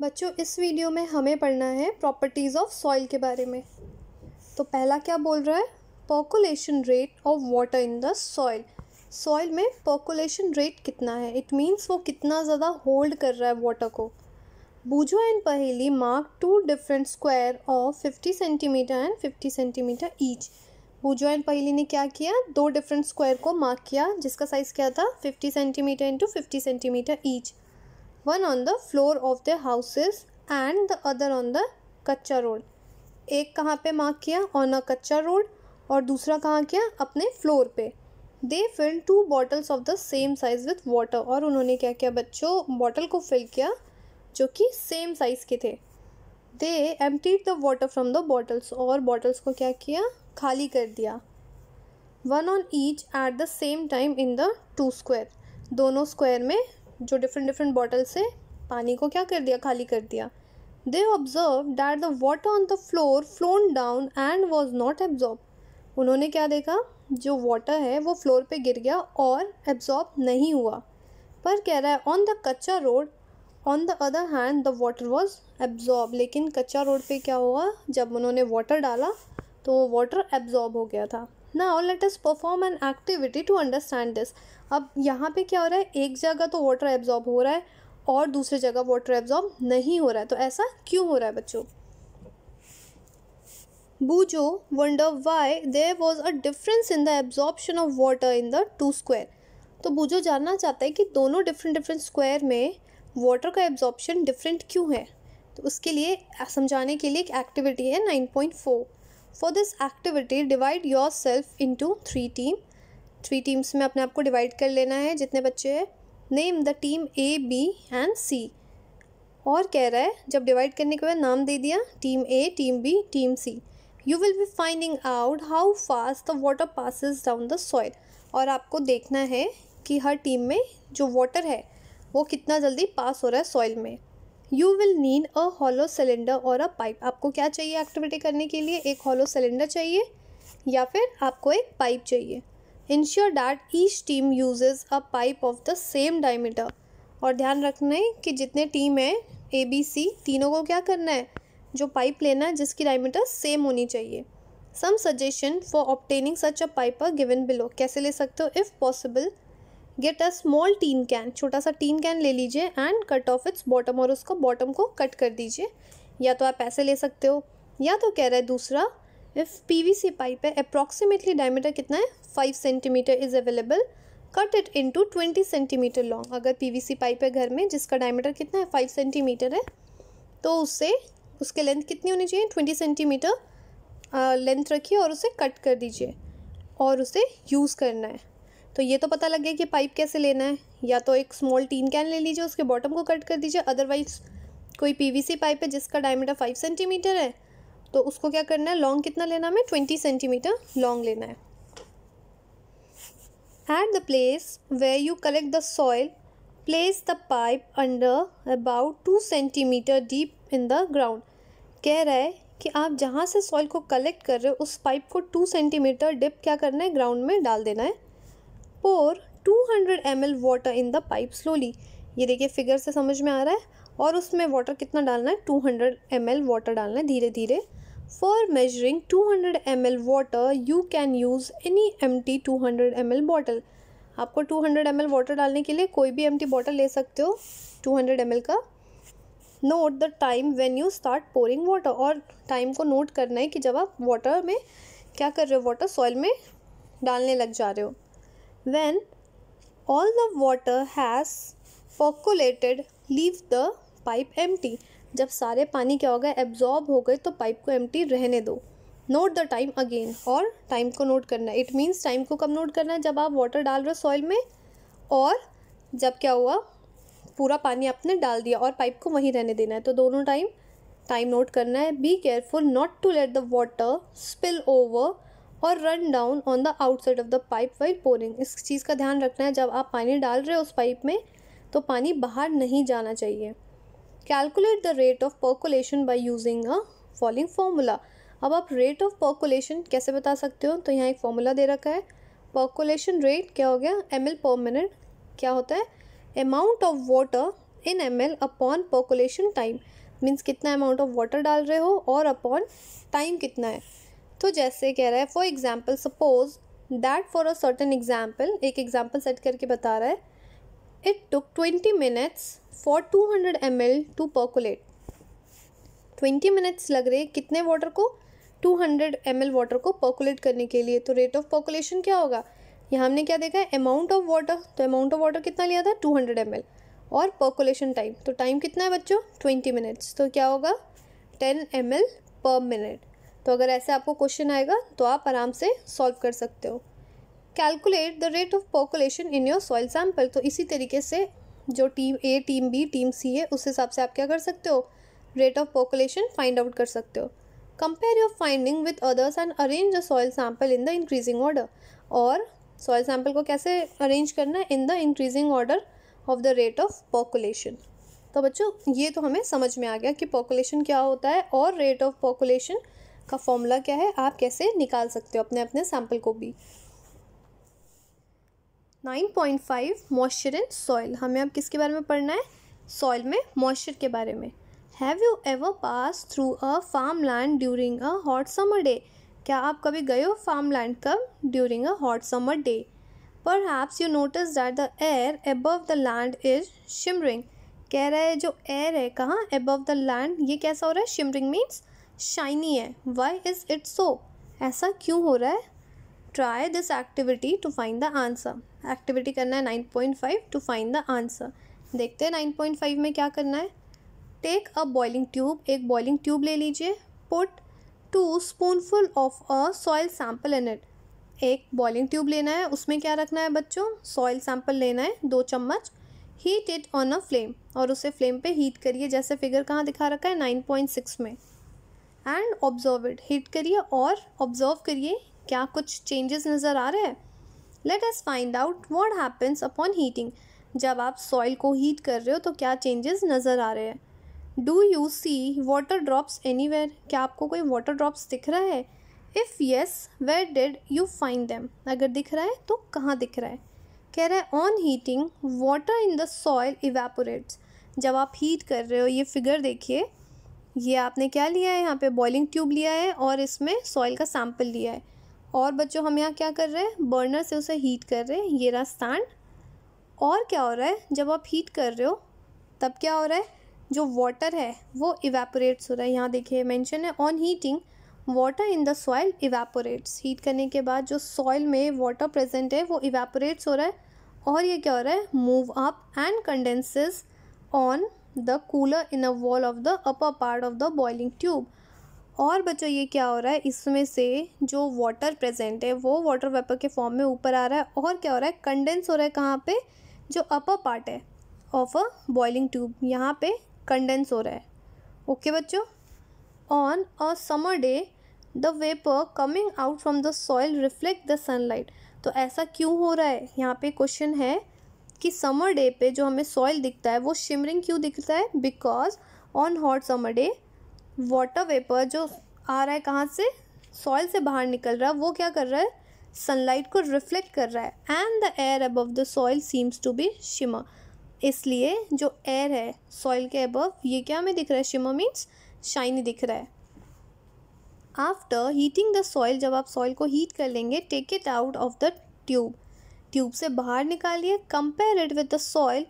बच्चों इस वीडियो में हमें पढ़ना है प्रॉपर्टीज़ ऑफ सॉइल के बारे में तो पहला क्या बोल रहा है percolation rate of water in the soil soil में पॉकुलेशन रेट कितना है इट मीन्स वो कितना ज़्यादा होल्ड कर रहा है वाटर को Boojho and Paheli mark two different square of fifty centimetre and fifty centimetre each Boojho and Paheli ने क्या किया दो डिफरेंट स्क्वायर को मार्क किया जिसका साइज़ क्या था fifty centimetre into fifty centimetre each one on the floor of the houses and the other on the kachcha road एक कहाँ पे मार्क किया ऑन अ कच्चा रोड और दूसरा कहाँ किया अपने फ्लोर पे they fill two bottles of the same size with water और उन्होंने क्या किया बच्चों बॉटल को फिल किया जो कि सेम साइज़ के थे they emptied the water from the bottles और बॉटल्स को क्या किया खाली कर दिया one on each at the same time in the two square दोनों स्क्वायर में जो डिफरेंट डिफरेंट बॉटल से पानी को क्या कर दिया खाली कर दिया they observe that the water on the floor flown down and was not absorb उन्होंने क्या देखा जो वाटर है वो फ्लोर पे गिर गया और एब्जॉर्ब नहीं हुआ पर कह रहा है on the kachcha road on the other hand the water was absorb लेकिन कच्चा रोड पे क्या हुआ जब उन्होंने वाटर डाला तो वो वाटर एब्जॉर्ब हो गया था now let us perform an activity to understand this अब यहाँ पे क्या हो रहा है एक जगह तो वाटर एब्जॉर्ब हो रहा है और दूसरी जगह वाटर एब्जॉर्ब नहीं हो रहा है तो ऐसा क्यों हो रहा है बच्चों Boojho wonder why there was a difference in the absorption of water in the two square तो बूजो जानना चाहता है कि दोनों डिफरेंट डिफरेंट स्क्वायर में वाटर का एब्जॉर्बशन डिफरेंट क्यों है तो उसके लिए समझाने के लिए एक एक्टिविटी है nine point four for this activity divide yourself into three team three teams में अपने आप को डिवाइड कर लेना है जितने बच्चे हैं name the team A B and C और कह रहा है जब डिवाइड करने के बाद नाम दे दिया team A team B team C you will be finding out how fast the water passes down the soil और आपको देखना है कि हर टीम में जो वाटर है वो कितना जल्दी पास हो रहा है सॉइल में you will need a hollow cylinder और अ पाइप आपको क्या चाहिए एक्टिविटी करने के लिए एक हॉलो सिलेंडर चाहिए या फिर आपको एक पाइप चाहिए ensure that each team uses a pipe of the same diameter और ध्यान रखना है कि जितने टीम हैं ए बी सी तीनों को क्या करना है जो पाइप लेना है जिसकी डायमीटर सेम होनी चाहिए some suggestion for obtaining such a pipe given below कैसे ले सकते हो if possible get a small tin can छोटा सा टीन कैन ले लीजिए and cut off its bottom और उसको बॉटम को कट कर दीजिए या तो आप ऐसे ले सकते हो या तो कह रहा है दूसरा if P V C pipe है अप्रॉक्सीमेटली डायमीटर कितना है five centimetre is available cut it to twenty centimetre long अगर पी वी सी पाइप है घर में जिसका डायमीटर कितना है फाइव सेंटीमीटर है तो उससे उसके लेंथ कितनी होनी चाहिए ट्वेंटी सेंटीमीटर लेंथ रखिए और उसे कट कर दीजिए और उसे यूज़ करना है तो ये तो पता लग गया कि पाइप कैसे लेना है या तो एक स्मॉल टीन कैन ले लीजिए उसके बॉटम को कट कर दीजिए अदरवाइज कोई पीवीसी पाइप है जिसका डायमीटर फाइव सेंटीमीटर है तो उसको क्या करना है लॉन्ग कितना लेना हमें ट्वेंटी सेंटीमीटर लॉन्ग लेना है at the place where you collect the soil place the pipe under about two centimetre deep in the ground कह रहा है कि आप जहाँ से सॉइल को कलेक्ट कर रहे हो उस पाइप को टू सेंटीमीटर डिप क्या करना है ग्राउंड में डाल देना है pour 200 M water in the pipe slowly ये देखिए फिगर से समझ में आ रहा है और उसमें वाटर कितना डालना है 200 हंड्रेड एम एल वाटर डालना है धीरे धीरे for measuring 200 hundred M L water you can use any empty two hundred M L bottle आपको 200 हंड्रेड एम एल वाटर डालने के लिए कोई भी एम टी बॉटल ले सकते हो 200 हंड्रेड एम एल का note the time when you start pouring water और टाइम को नोट करना है कि जब आप वाटर में क्या कर रहे हो वाटर सॉइल में डालने लग जा रहे हो When all the water has percolated, leave the pipe empty. जब सारे पानी क्या हो गए एब्जॉर्ब हो गए तो पाइप को एम्प्टी रहने दो नोट द टाइम अगेन और टाइम को नोट करना है इट मीन्स टाइम को कब नोट करना है जब आप वाटर डाल रहे हो सॉइल में और जब क्या हुआ पूरा पानी आपने डाल दिया और पाइप को वहीं रहने देना है तो दोनों टाइम टाइम नोट करना है be careful not to let the water spill over और run down on the outside of the pipe while pouring इस चीज़ का ध्यान रखना है जब आप पानी डाल रहे हो उस पाइप में तो पानी बाहर नहीं जाना चाहिए calculate the rate of percolation by using a following formula अब आप रेट ऑफ पर्कुलेशन कैसे बता सकते हो तो यहाँ एक फॉर्मूला दे रखा है पर्कुलेशन रेट क्या हो गया एम एल पर मिनट क्या होता है amount of water in M L upon percolation time means कितना अमाउंट ऑफ वाटर डाल रहे हो और अपॉन टाइम कितना है तो जैसे कह रहा है for example suppose that for a certain example एक एग्ज़ाम्पल सेट करके बता रहा है it took twenty minutes for two hundred M L to percolate twenty minutes लग रहे कितने वाटर को two hundred M L water को पर्कुलेट करने के लिए तो रेट ऑफ पर्कुलेशन क्या होगा यहाँ हमने क्या देखा है अमाउंट ऑफ वाटर तो अमाउंट ऑफ वाटर कितना लिया था टू हंड्रेड एम एल और पर्कुलेशन टाइम तो टाइम कितना है बच्चों ट्वेंटी मिनट्स तो क्या होगा ten M L per minute तो अगर ऐसे आपको क्वेश्चन आएगा तो आप आराम से सॉल्व कर सकते हो calculate the rate of population in your soil sample तो इसी तरीके से जो team A team B team C है उस हिसाब से आप क्या कर सकते हो rate of population find out कर सकते हो compare your finding with others and arrange a soil sample in the increasing order और सॉइल सैम्पल को कैसे अरेंज करना है in the increasing order of the rate of population तो बच्चों ये तो हमें समझ में आ गया कि पॉपुलेशन क्या होता है और रेट ऑफ पॉपुलेशन का फॉर्मूला क्या है आप कैसे निकाल सकते हो अपने अपने सैम्पल को भी nine point five moisture in soil हमें अब किसके बारे में पढ़ना है सॉइल में मॉइस्चर के बारे में have you ever pass through a farm land during a hot summer day क्या आप कभी गए हो फार्म लैंड कब during a hot summer day perhaps you notice that the air above the land is shimmering कह रहा है जो एयर है कहाँ एबव द लैंड ये कैसा हो रहा है शिमरिंग मीन्स शाइनी है वाई इज़ इट सो ऐसा क्यों हो रहा है try this activity to find the answer activity करना है nine point five to find the answer देखते हैं नाइन पॉइंट फाइव में क्या करना है टेक अ बॉइलिंग ट्यूब एक बॉइलिंग ट्यूब ले लीजिए put two spoonful of a soil sample in it एक बॉइलिंग ट्यूब लेना है उसमें क्या रखना है बच्चों सॉइल सैम्पल लेना है दो चम्मच heat it on a flame और उसे फ्लेम पे हीट करिए जैसे फिगर कहाँ दिखा रखा है नाइन पॉइंट सिक्स में एंड ऑब्जर्व इट हिट करिए और ऑब्जर्व करिए क्या कुछ चेंजेस नज़र आ रहे हैं let's find out what happens upon heating जब आप सॉइल को हीट कर रहे हो तो क्या चेंजेस नज़र आ रहे हैं do you see water drops anywhere क्या आपको कोई वाटर ड्रॉप्स दिख रहा है if yes where did you find them अगर दिख रहा है तो कहाँ दिख रहा है कह रहा है on heating water in the soil evaporates जब आप हीट कर रहे हो ये फिगर देखिए ये आपने क्या लिया है यहाँ पे बॉइलिंग ट्यूब लिया है और इसमें सॉइल का सैंपल लिया है और बच्चों हम यहाँ क्या कर रहे हैं बर्नर से उसे हीट कर रहे हैं ये रहा स्टैंड और क्या हो रहा है जब आप हीट कर रहे हो तब क्या हो रहा है जो वाटर है वो इवेपोरेट्स हो रहा है यहाँ देखिए मैंशन है on heating water in the soil evaporates heat करने के बाद जो सॉइल में वाटर प्रेजेंट है वो इवेपोरेट्स हो रहा है और ये क्या हो रहा है move up and condenses on the cooler in a wall of the upper part of the boiling tube और बच्चों ये क्या हो रहा है इसमें से जो वाटर प्रेजेंट है वो वाटर वेपर के फॉर्म में ऊपर आ रहा है और क्या हो रहा है कंडेंस हो रहा है कहाँ पे जो अपर पार्ट है ऑफ अ बॉइलिंग ट्यूब यहाँ पे कंडेंस हो रहा है ओके okay, बच्चों on a summer day the vapour coming out from the soil reflect the sunlight तो ऐसा क्यों हो रहा है यहाँ पे क्वेश्चन है कि समर डे पे जो हमें सॉइल दिखता है वो शिमरिंग क्यों दिखता है because on hot summer day water vapour जो आ रहा है कहाँ से सॉइल से बाहर निकल रहा है वो क्या कर रहा है सनलाइट को रिफ्लेक्ट कर रहा है and the air above the soil seems to be shimmer इसलिए जो एयर है सॉइल के अबव ये क्या हमें दिख रहा है शिमर मीन्स शाइनी दिख रहा है आफ्टर हीटिंग द सॉइल जब आप सॉइल को हीट कर लेंगे take it out of the tube tube से बाहर निकालिए compare it with the soil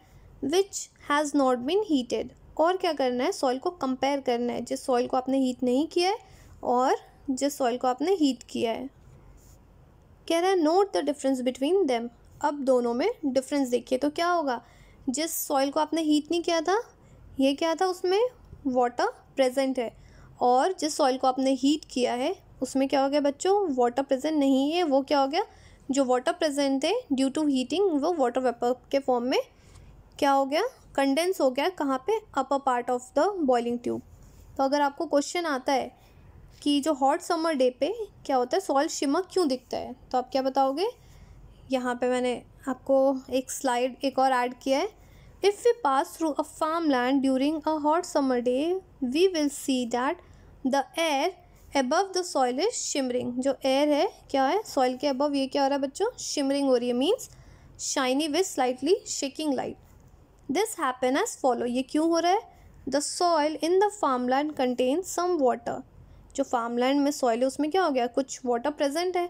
which has not been heated और क्या करना है सॉइल को कंपेयर करना है जिस सॉइल को आपने हीट नहीं किया है और जिस सॉइल को आपने हीट किया है कह रहा है note the difference between them अब दोनों में डिफरेंस देखिए तो क्या होगा जिस सॉइल को आपने हीट नहीं किया था ये क्या था उसमें वाटर प्रेजेंट है और जिस सॉइल को आपने हीट किया है उसमें क्या हो गया बच्चों वाटर प्रेजेंट नहीं है वो क्या हो गया जो वाटर प्रेजेंट थे ड्यू टू हीटिंग वो वाटर वेपर के फॉर्म में क्या हो गया कंडेंस हो गया कहाँ पे upper part of the boiling tube तो अगर आपको क्वेश्चन आता है कि जो हॉट समर डे पे क्या होता है सॉल्ट शिमर क्यों दिखता है तो आप क्या बताओगे यहाँ पे मैंने आपको एक स्लाइड एक और ऐड किया है if we pass through a farm land during a hot summer day we will see that the air above the soil is shimmering जो एयर है क्या है सॉइल के अबव ये क्या हो रहा है बच्चों शिमरिंग हो रही है means shiny with slightly shaking light this happen as follow ये क्यों हो रहा है the soil in the farm land contain some water जो फार्म लैंड में सॉइल है उसमें क्या हो गया कुछ वाटर प्रेजेंट है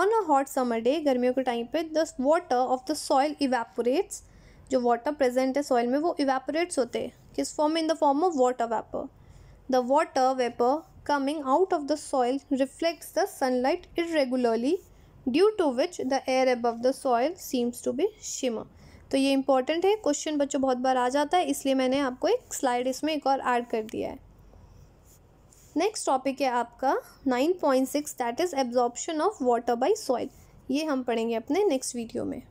on a hot summer day गर्मियों के टाइम पे the water of the soil evaporates जो वाटर प्रेजेंट है सॉइल में वो इवेपोरेट्स होते हैं किस फॉर्म में इन the form of water vapour the water vapour coming out of the soil reflects the sunlight irregularly due to which the air above the soil seems to be shimmer तो ये important है question बच्चों बहुत बार आ जाता है इसलिए मैंने आपको एक स्लाइड इसमें एक और ऐड कर दिया है नेक्स्ट टॉपिक है आपका nine point six that is absorption of water by soil ये हम पढ़ेंगे अपने नेक्स्ट वीडियो में